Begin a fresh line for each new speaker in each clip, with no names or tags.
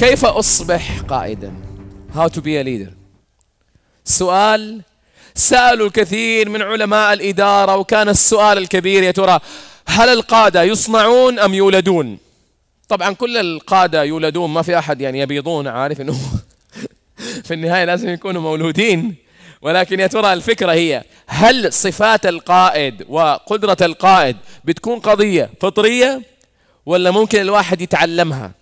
كيف أصبح قائدا How to be a leader سؤال سألوا الكثير من علماء الإدارة وكان السؤال الكبير يا ترى هل القادة يصنعون أم يولدون طبعا كل القادة يولدون ما في أحد يعني يبيضون عارف أنه في النهاية لازم يكونوا مولودين ولكن يا ترى الفكرة هي هل صفات القائد وقدرة القائد بتكون قضية فطرية ولا ممكن الواحد يتعلمها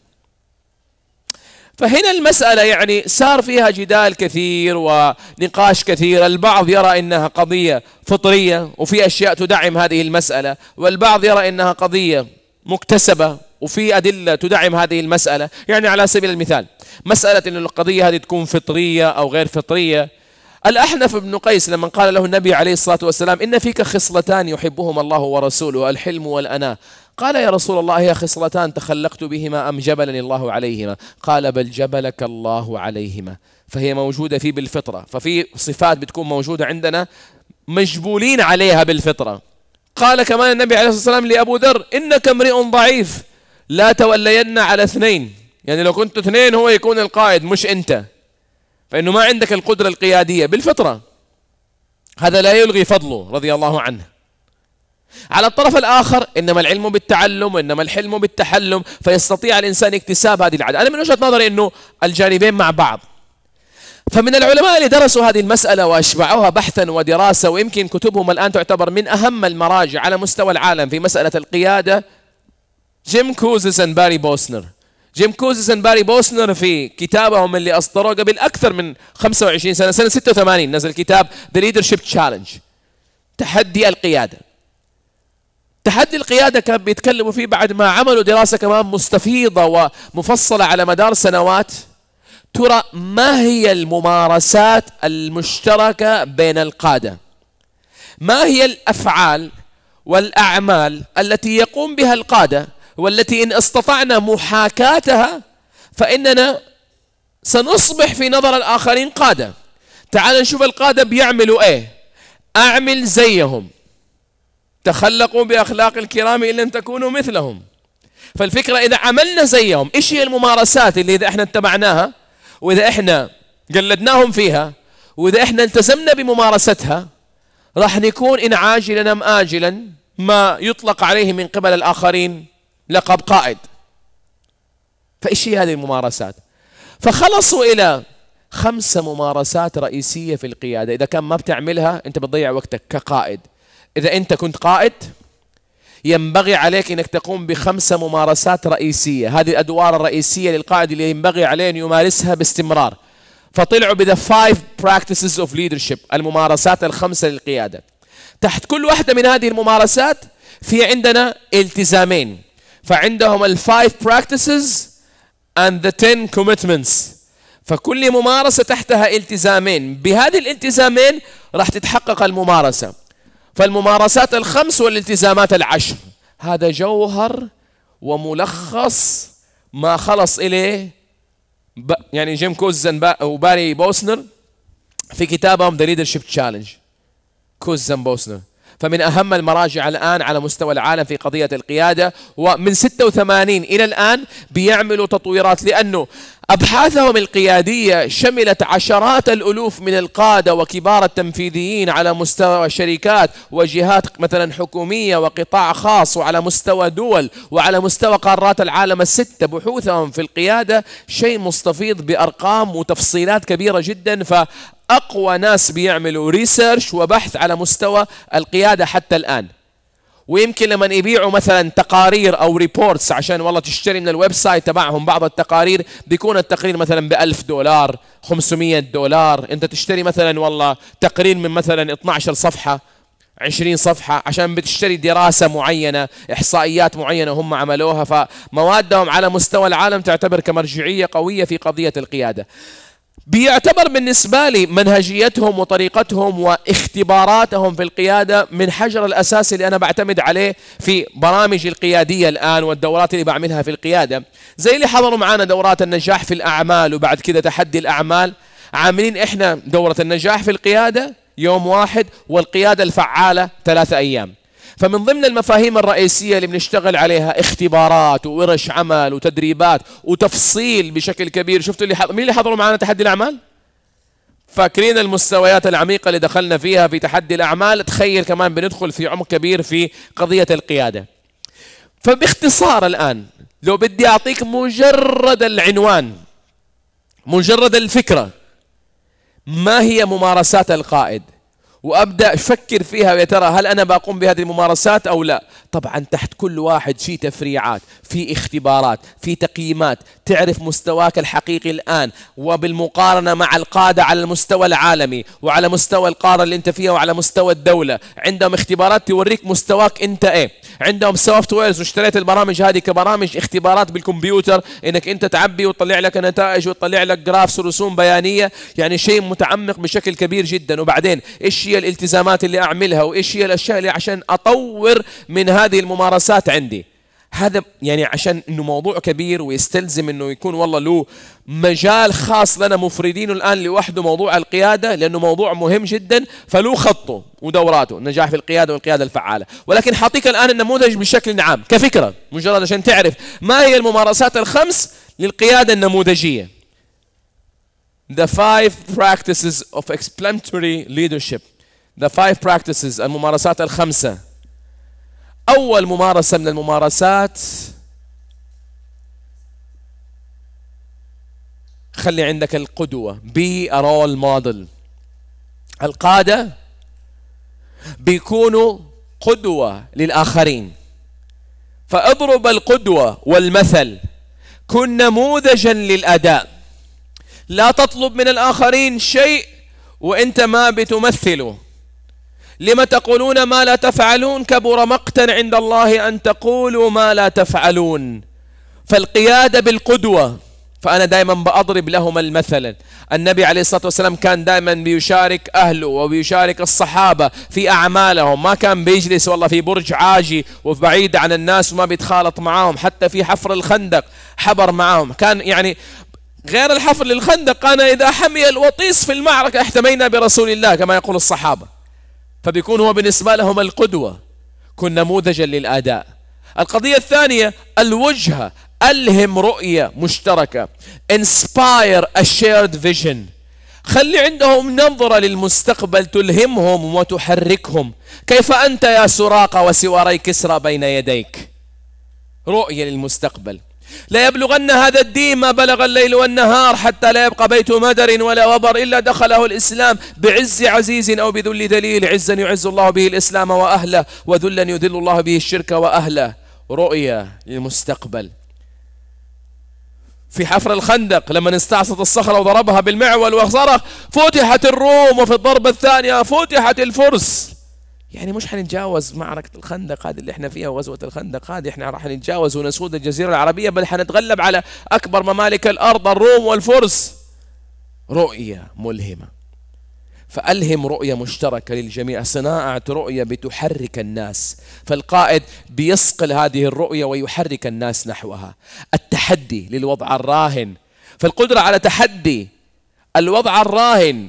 فهنا المسألة يعني صار فيها جدال كثير ونقاش كثير البعض يرى أنها قضية فطرية وفي أشياء تدعم هذه المسألة والبعض يرى أنها قضية مكتسبة وفي أدلة تدعم هذه المسألة يعني على سبيل المثال مسألة أن القضية هذه تكون فطرية أو غير فطرية الأحنف بن قيس لما قال له النبي عليه الصلاة والسلام إن فيك خصلتان يحبهما الله ورسوله الحلم والأناة قال يا رسول الله خصلتان تخلقت بهما أم جبلني الله عليهما قال بل جبلك الله عليهما فهي موجودة فيه بالفطرة ففي صفات بتكون موجودة عندنا مجبولين عليها بالفطرة قال كمان النبي عليه الصلاة والسلام لأبو ذر إنك امرئ ضعيف لا تولين على اثنين يعني لو كنت اثنين هو يكون القائد مش أنت فإنه ما عندك القدرة القيادية بالفطرة هذا لا يلغي فضله رضي الله عنه على الطرف الآخر إنما العلم بالتعلم وإنما الحلم بالتحلم فيستطيع الإنسان اكتساب هذه العادة أنا من وجهة نظري أنه الجانبين مع بعض فمن العلماء اللي درسوا هذه المسألة وأشبعوها بحثا ودراسة ويمكن كتبهم الآن تعتبر من أهم المراجع على مستوى العالم في مسألة القيادة جيم أند باري بوسنر جيم أند باري بوسنر في كتابهم اللي أصدروه قبل أكثر من 25 سنة سنة 86 نزل كتاب The Leadership Challenge تحدي القيادة تحدي القيادة كان بيتكلموا فيه بعد ما عملوا دراسة كمان مستفيضة ومفصلة على مدار سنوات ترى ما هي الممارسات المشتركة بين القادة ما هي الأفعال والأعمال التي يقوم بها القادة والتي إن استطعنا محاكاتها فإننا سنصبح في نظر الآخرين قادة تعال نشوف القادة بيعملوا إيه أعمل زيهم تخلقوا بأخلاق الكرام إن لم تكونوا مثلهم فالفكرة إذا عملنا زيهم إيش هي الممارسات اللي إذا إحنا اتبعناها وإذا إحنا قلدناهم فيها وإذا إحنا التزمنا بممارستها راح نكون إن عاجلا أم آجلا ما يطلق عليه من قبل الآخرين لقب قائد فإيش هي هذه الممارسات فخلصوا إلى خمسة ممارسات رئيسية في القيادة إذا كان ما بتعملها أنت بتضيع وقتك كقائد إذا أنت كنت قائد ينبغي عليك أنك تقوم بخمسة ممارسات رئيسية هذه الأدوار الرئيسية للقائد اللي ينبغي عليه أن يمارسها باستمرار فطلعوا بذا فايف براكتسز اوف leadership الممارسات الخمسة للقيادة تحت كل واحدة من هذه الممارسات في عندنا التزامين فعندهم الفايف براكتسز and the 10 commitments فكل ممارسة تحتها التزامين بهذه الالتزامين راح تتحقق الممارسة فالممارسات الخمس والالتزامات العشر هذا جوهر وملخص ما خلص إليه يعني جيم كوزن وباري بوسنر في كتابهم ذا ليدرشيب تشالنج كوزن بوسنر فمن أهم المراجع الآن على مستوى العالم في قضية القيادة ومن 86 إلى الآن بيعملوا تطويرات لأنه أبحاثهم القيادية شملت عشرات الألوف من القادة وكبار التنفيذيين على مستوى شركات وجهات مثلا حكومية وقطاع خاص وعلى مستوى دول وعلى مستوى قارات العالم الستة بحوثهم في القيادة شيء مستفيض بأرقام وتفصيلات كبيرة جدا ف اقوى ناس بيعملوا ريسيرش وبحث على مستوى القياده حتى الان ويمكن لما يبيعوا مثلا تقارير او ريبورتس عشان والله تشتري من الويب سايت تبعهم بعض التقارير بيكون التقرير مثلا ب 1000 دولار 500 دولار انت تشتري مثلا والله تقرير من مثلا 12 صفحه 20 صفحة عشان بتشتري دراسة معينة إحصائيات معينة هم عملوها فموادهم على مستوى العالم تعتبر كمرجعية قوية في قضية القيادة بيعتبر بالنسبة لي منهجيتهم وطريقتهم واختباراتهم في القيادة من حجر الأساس اللي أنا بعتمد عليه في برامجي القيادية الآن والدورات اللي بعملها في القيادة زي اللي حضروا معنا دورات النجاح في الأعمال وبعد كده تحدي الأعمال عاملين إحنا دورة النجاح في القيادة يوم واحد والقيادة الفعالة ثلاثة أيام فمن ضمن المفاهيم الرئيسية اللي بنشتغل عليها اختبارات وورش عمل وتدريبات وتفصيل بشكل كبير شفتوا اللي حض... مين اللي حضروا معنا تحدي الأعمال؟ فاكرين المستويات العميقة اللي دخلنا فيها في تحدي الأعمال تخيل كمان بندخل في عمق كبير في قضية القيادة فباختصار الآن لو بدي أعطيك مجرد العنوان مجرد الفكرة ما هي ممارسات القائد؟ وابدا افكر فيها يا ترى هل انا بقوم بهذه الممارسات او لا طبعا تحت كل واحد في تفريعات في اختبارات في تقييمات تعرف مستواك الحقيقي الان وبالمقارنه مع القاده على المستوى العالمي وعلى مستوى القاره اللي انت فيها وعلى مستوى الدوله عندهم اختبارات توريك مستواك انت ايه عندهم سوفت ويرز واشتريت البرامج هذه كبرامج اختبارات بالكمبيوتر انك انت تعبي وتطلع لك نتائج وتطلع لك جرافس ورسوم بيانيه يعني شيء متعمق بشكل كبير جدا وبعدين ايش هي الالتزامات اللي اعملها وايش هي الاشياء اللي عشان اطور من هذه الممارسات عندي هذا يعني عشان انه موضوع كبير ويستلزم انه يكون والله له مجال خاص لنا مفردين الان لوحده موضوع القياده لانه موضوع مهم جدا فله خطه ودوراته النجاح في القياده والقياده الفعاله ولكن حاعطيك الان النموذج بشكل عام كفكره مجرد عشان تعرف ما هي الممارسات الخمس للقياده النموذجيه The five practices of explanatory leadership The five practices الممارسات الخمسه أول ممارسة من الممارسات خلي عندك القدوة بي رول موديل القادة بيكونوا قدوة للآخرين فاضرب القدوة والمثل كن نموذجا للأداء لا تطلب من الآخرين شيء وأنت ما بتمثله لم تقولون ما لا تفعلون كبر مقتا عند الله أن تقولوا ما لا تفعلون فالقيادة بالقدوة فأنا دائما بأضرب لهم المثل النبي عليه الصلاة والسلام كان دائما بيشارك أهله وبيشارك الصحابة في أعمالهم ما كان بيجلس والله في برج عاجي وبعيد عن الناس وما بيتخالط معاهم حتى في حفر الخندق حبر معاهم كان يعني غير الحفر للخندق كان إذا حمي الوطيس في المعركة احتمينا برسول الله كما يقول الصحابة فبيكون هو بالنسبة لهم القدوة كن نموذجا للآداء القضية الثانية الوجهة ألهم رؤية مشتركة inspire a shared vision خلي عندهم نظرة للمستقبل تلهمهم وتحركهم كيف أنت يا سراقة وسواري كسرى بين يديك رؤية للمستقبل ليبلغن هذا الدين ما بلغ الليل والنهار حتى لا يبقى بيت مدر ولا وبر إلا دخله الإسلام بعز عزيز أو بذل دليل عزا يعز الله به الإسلام وأهله وذلا يذل الله به الشرك وأهله رؤية للمستقبل في حفر الخندق لما استعصت الصخرة وضربها بالمعول وصرخ فتحت الروم وفي الضربة الثانية فتحت الفرس يعني مش حنتجاوز معركة الخندق هذه اللي احنا فيها وغزوة الخندق هذه احنا راح نتجاوز ونسود الجزيرة العربية بل حنتغلب على أكبر ممالك الأرض الروم والفرس رؤية ملهمة فألهم رؤية مشتركة للجميع صناعة رؤية بتحرك الناس فالقائد بيصقل هذه الرؤية ويحرك الناس نحوها التحدي للوضع الراهن فالقدرة على تحدي الوضع الراهن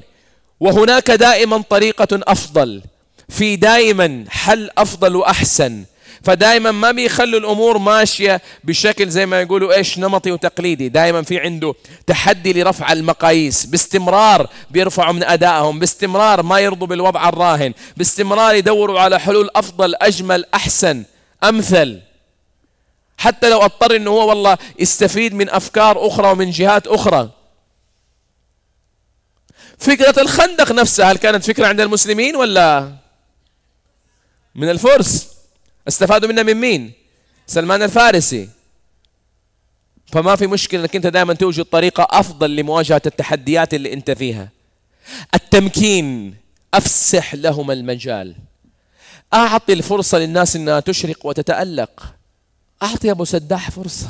وهناك دائما طريقة أفضل في دائما حل افضل واحسن فدائما ما بيخلوا الامور ماشيه بشكل زي ما يقولوا ايش نمطي وتقليدي دائما في عنده تحدي لرفع المقاييس باستمرار بيرفعوا من ادائهم باستمرار ما يرضوا بالوضع الراهن باستمرار يدوروا على حلول افضل اجمل احسن امثل حتى لو اضطر انه هو والله يستفيد من افكار اخرى ومن جهات اخرى فكره الخندق نفسها هل كانت فكره عند المسلمين ولا من الفرس استفادوا منها من مين سلمان الفارسي فما في مشكله انك انت دائما توجد طريقه افضل لمواجهه التحديات اللي انت فيها التمكين افسح لهم المجال اعطي الفرصه للناس انها تشرق وتتالق اعطي ابو سداح فرصه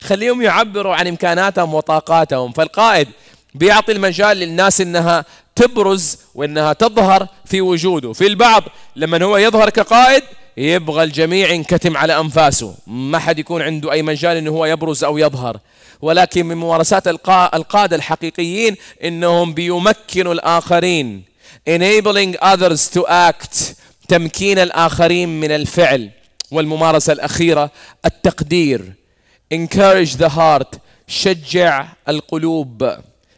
خليهم يعبروا عن امكاناتهم وطاقاتهم فالقائد بيعطي المجال للناس انها تبرز وانها تظهر في وجوده في البعض لما هو يظهر كقائد يبغى الجميع ينكتم على انفاسه ما حد يكون عنده اي مجال انه هو يبرز او يظهر ولكن من ممارسات القاده الحقيقيين انهم بيمكنوا الاخرين enabling others to act تمكين الاخرين من الفعل والممارسه الاخيره التقدير encourage the heart شجع القلوب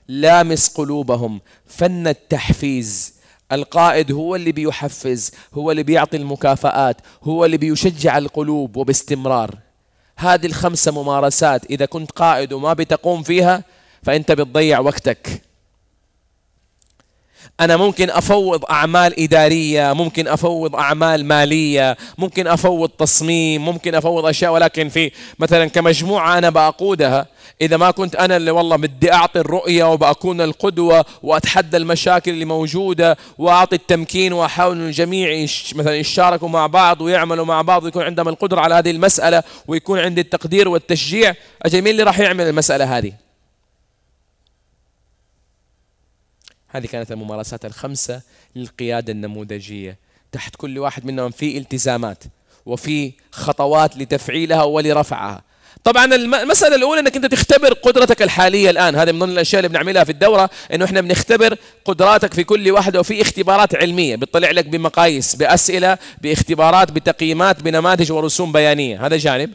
لامس قلوبهم فن التحفيز القائد هو اللي بيحفز هو اللي بيعطي المكافآت هو اللي بيشجع القلوب وباستمرار هذه الخمسة ممارسات إذا كنت قائد وما بتقوم فيها فأنت بتضيع وقتك أنا ممكن أفوض أعمال إدارية ممكن أفوض أعمال مالية ممكن أفوض تصميم ممكن أفوض أشياء ولكن في مثلا كمجموعة أنا بقودها إذا ما كنت أنا اللي والله بدي أعطي الرؤية وبأكون القدوة وأتحدى المشاكل اللي موجودة وأعطي التمكين وأحاول أن الجميع مثلا يشاركوا مع بعض ويعملوا مع بعض ويكون عندهم القدرة على هذه المسألة ويكون عندي التقدير والتشجيع أجل مين اللي راح يعمل المسألة هذه هذه كانت الممارسات الخمسة للقيادة النموذجية تحت كل واحد منهم في التزامات وفي خطوات لتفعيلها ولرفعها طبعا المسألة الأولى أنك أنت تختبر قدرتك الحالية الآن هذا من ضمن الأشياء اللي بنعملها في الدورة أنه إحنا بنختبر قدراتك في كل واحدة وفي اختبارات علمية بتطلع لك بمقاييس بأسئلة باختبارات بتقييمات بنماذج ورسوم بيانية هذا جانب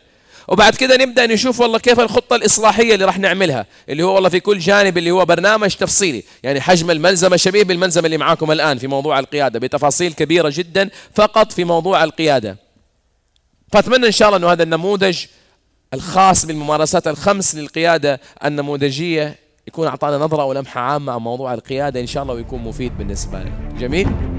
وبعد كده نبدا نشوف والله كيف الخطه الاصلاحيه اللي راح نعملها اللي هو والله في كل جانب اللي هو برنامج تفصيلي يعني حجم الملزمه شبيه بالملزمه اللي معاكم الان في موضوع القياده بتفاصيل كبيره جدا فقط في موضوع القياده فاتمنى ان شاء الله انه هذا النموذج الخاص بالممارسات الخمس للقياده النموذجيه يكون اعطانا نظره ولمحه عامه عن موضوع القياده ان شاء الله ويكون مفيد بالنسبه لك جميل